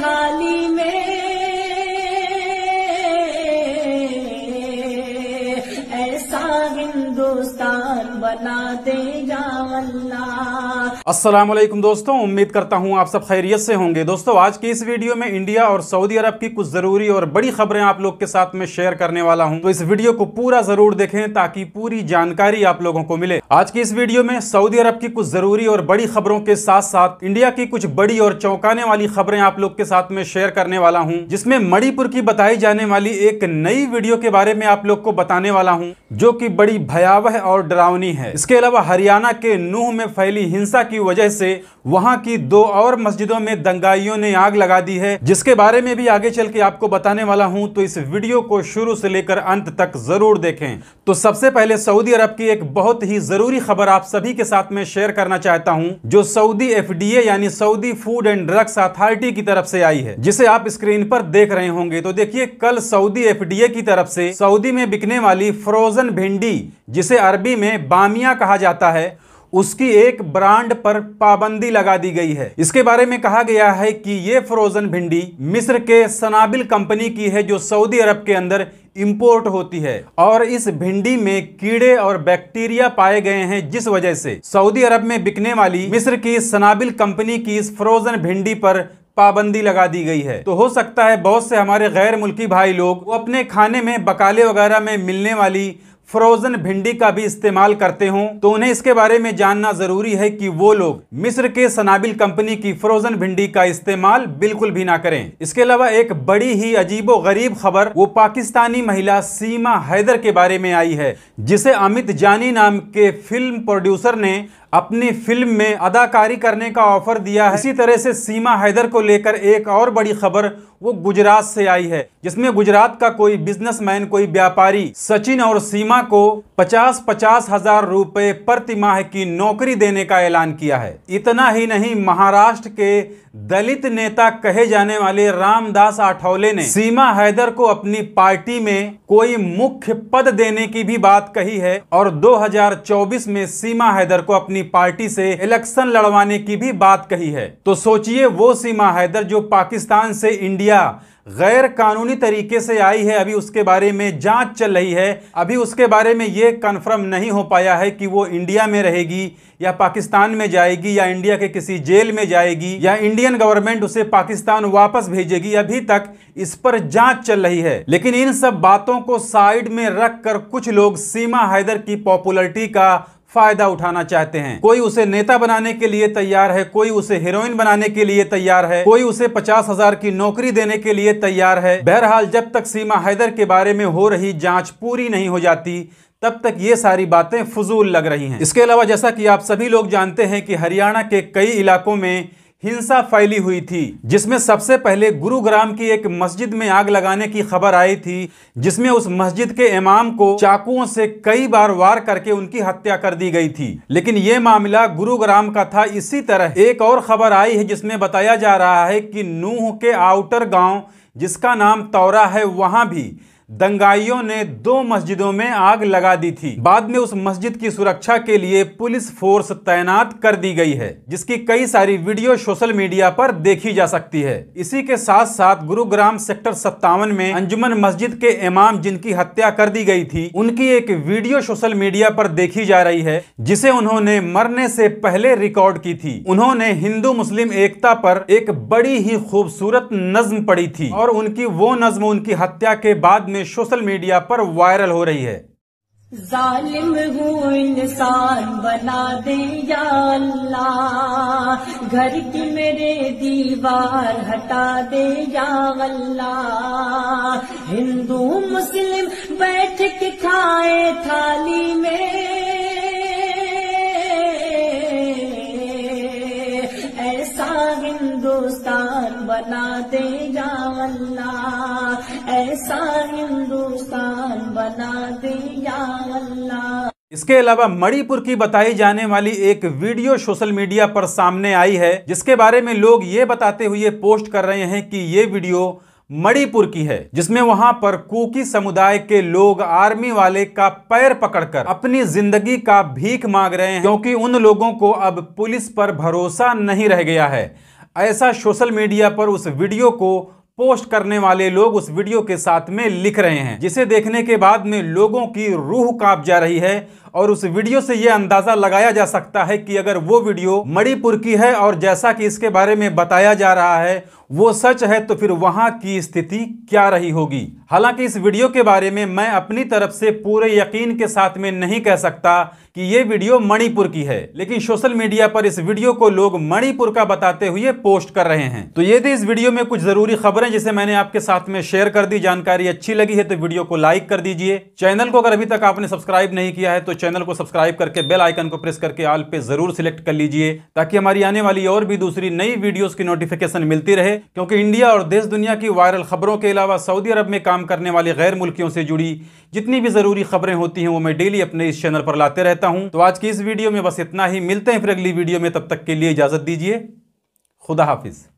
थाली अस्सलाम वालेकुम दोस्तों उम्मीद करता हूँ आप सब खैरियत से होंगे दोस्तों आज की इस वीडियो में इंडिया और सऊदी अरब की कुछ ज़रूरी और बड़ी खबरें आप लोग के साथ में शेयर करने वाला हूँ तो इस वीडियो को पूरा ज़रूर देखें ताकि पूरी जानकारी आप लोगों को मिले आज की इस वीडियो में सऊदी अरब की कुछ ज़रूरी और बड़ी खबरों के साथ साथ इंडिया की कुछ बड़ी और चौंकाने वाली खबरें आप लोग के साथ में शेयर करने वाला हूँ जिसमे मणिपुर की बताई जाने वाली एक नई वीडियो के बारे में आप लोग को बताने वाला हूँ जो की बड़ी बड़ी भयावह और डरावनी है इसके अलावा हरियाणा के नूह में फैली हिंसा की वजह से वहां की दो और मस्जिदों में दंगाइयों ने आग लगा दी है जिसके बारे में भी आगे चल के आपको बताने वाला हूं तो इस वीडियो को शुरू से लेकर अंत तक जरूर देखें तो सबसे पहले सऊदी अरब की एक बहुत ही जरूरी खबर आप सभी के साथ में शेयर करना चाहता हूं जो सऊदी एफ यानी Saudi Food and Drugs Authority की तरफ से आई है जिसे आप स्क्रीन पर देख रहे होंगे तो देखिए कल सऊदी एफडीए की तरफ से सऊदी में बिकने वाली फ्रोजन भिंडी जिसे अरबी में बामिया कहा जाता है उसकी एक ब्रांड पर पाबंदी लगा दी गई है इसके बारे में कहा गया है कि ये फ्रोजन भिंडी मिस्र के सनाबिल कंपनी की है जो सऊदी अरब के अंदर इंपोर्ट होती है और इस भिंडी में कीड़े और बैक्टीरिया पाए गए हैं जिस वजह से सऊदी अरब में बिकने वाली मिस्र की सनाबिल कंपनी की इस फ्रोजन भिंडी पर पाबंदी लगा दी गई है तो हो सकता है बहुत से हमारे गैर मुल्की भाई लोग अपने खाने में बकाले वगैरह में मिलने वाली फ्रोजन भिंडी का भी इस्तेमाल करते हों तो उन्हें इसके बारे में जानना जरूरी है कि वो लोग मिस्र के सनाबिल कंपनी की फ्रोजन भिंडी का इस्तेमाल बिल्कुल भी ना करें इसके अलावा एक बड़ी ही अजीबो गरीब खबर वो पाकिस्तानी महिला सीमा हैदर के बारे में आई है जिसे अमित जानी नाम के फिल्म प्रोड्यूसर ने अपनी फिल्म में अदाकारी करने का ऑफर दिया है इसी तरह से सीमा हैदर को लेकर एक और बड़ी खबर वो गुजरात से आई है जिसमें गुजरात का कोई बिजनेसमैन कोई व्यापारी सचिन और सीमा को पचास पचास हजार रुपए प्रति माह की नौकरी देने का ऐलान किया है इतना ही नहीं महाराष्ट्र के दलित नेता कहे जाने वाले रामदास आठौले ने सीमा हैदर को अपनी पार्टी में कोई मुख्य पद देने की भी बात कही है और 2024 में सीमा हैदर को अपनी अपनी पार्टी से इलेक्शन लड़वाने की भी बात कही है तो सोचिए वो सीमा हैदर जो पाकिस्तान से इंडिया गैर कानूनी तरीके से आई है अभी उसके बारे में जांच चल रही है अभी उसके बारे में ये कंफर्म नहीं हो पाया है कि वो इंडिया में रहेगी या पाकिस्तान में जाएगी या इंडिया के किसी जेल में जाएगी या इंडियन गवर्नमेंट उसे पाकिस्तान वापस भेजेगी अभी तक इस पर जांच चल रही है लेकिन इन सब बातों को साइड में रख कर कुछ लोग सीमा हैदर की पॉपुलरिटी का फायदा उठाना चाहते हैं कोई उसे नेता बनाने के लिए तैयार है कोई उसे हीरोइन बनाने के लिए तैयार है कोई उसे पचास हजार की नौकरी देने के लिए तैयार है बहरहाल जब तक सीमा हैदर के बारे में हो रही जांच पूरी नहीं हो जाती तब तक ये सारी बातें फजूल लग रही हैं इसके अलावा जैसा कि आप सभी लोग जानते हैं कि हरियाणा के कई इलाकों में हिंसा फैली हुई थी जिसमें सबसे पहले गुरुग्राम की एक मस्जिद में आग लगाने की खबर आई थी जिसमें उस मस्जिद के इमाम को चाकुओं से कई बार वार करके उनकी हत्या कर दी गई थी लेकिन ये मामला गुरुग्राम का था इसी तरह एक और खबर आई है जिसमें बताया जा रहा है कि नूह के आउटर गांव जिसका नाम तौरा है वहां भी दंगाइयों ने दो मस्जिदों में आग लगा दी थी बाद में उस मस्जिद की सुरक्षा के लिए पुलिस फोर्स तैनात कर दी गई है जिसकी कई सारी वीडियो सोशल मीडिया पर देखी जा सकती है इसी के साथ साथ गुरुग्राम सेक्टर सत्तावन में अंजुमन मस्जिद के इमाम जिनकी हत्या कर दी गई थी उनकी एक वीडियो सोशल मीडिया पर देखी जा रही है जिसे उन्होंने मरने से पहले रिकॉर्ड की थी उन्होंने हिंदू मुस्लिम एकता पर एक बड़ी ही खूबसूरत नज्म पड़ी थी और उनकी वो नज्म उनकी हत्या के बाद में में सोशल मीडिया पर वायरल हो रही है जालिम हूँ इंसान बना दे या अल्लाह घर की मेरे दीवार हटा दे या अल्लाह हिंदू मुस्लिम बैठ के खाए थाली में हिंदुस्तान बनाते जाओ अल्लाह ऐसा हिंदुस्तान बनाते जाओ अल्लाह इसके अलावा मणिपुर की बताई जाने वाली एक वीडियो सोशल मीडिया पर सामने आई है जिसके बारे में लोग ये बताते हुए पोस्ट कर रहे हैं कि ये वीडियो मणिपुर की है जिसमें वहां पर कुकी समुदाय के लोग आर्मी वाले का पैर पकड़कर अपनी जिंदगी का भीख मांग रहे हैं क्योंकि उन लोगों को अब पुलिस पर भरोसा नहीं रह गया है ऐसा सोशल मीडिया पर उस वीडियो को पोस्ट करने वाले लोग उस वीडियो के साथ में लिख रहे हैं जिसे देखने के बाद में लोगों की रूह कांप जा रही है और उस वीडियो से यह अंदाजा लगाया जा सकता है कि अगर वो वीडियो मणिपुर की है और जैसा कि इसके बारे में बताया जा रहा है वो सच है तो फिर वहाँ की स्थिति क्या रही होगी हालांकि इस वीडियो के बारे में मैं अपनी तरफ से पूरे यकीन के साथ में नहीं कह सकता कि ये वीडियो मणिपुर की है लेकिन सोशल मीडिया पर इस वीडियो को लोग मणिपुर का बताते हुए पोस्ट कर रहे हैं तो ये थी इस वीडियो में कुछ जरूरी खबरें जिसे मैंने आपके साथ में शेयर कर दी जानकारी अच्छी लगी है तो वीडियो को लाइक कर दीजिए चैनल को अगर अभी तक आपने सब्सक्राइब नहीं किया है तो चैनल को सब्सक्राइब करके बेल आइकन को प्रेस करके आल पे जरूर सिलेक्ट कर लीजिए ताकि हमारी आने वाली और भी दूसरी नई वीडियोस की नोटिफिकेशन मिलती रहे क्योंकि इंडिया और देश दुनिया की वायरल खबरों के अलावा सऊदी अरब में काम करने वाले गैर मुल्कियों से जुड़ी जितनी भी जरूरी खबरें होती हैं वो मैं डेली अपने इस चैनल पर लाते रहता हूँ तो आज की इस वीडियो में बस इतना ही मिलते हैं फिर अगली वीडियो में तब तक के लिए इजाजत दीजिए खुदा हाफिज़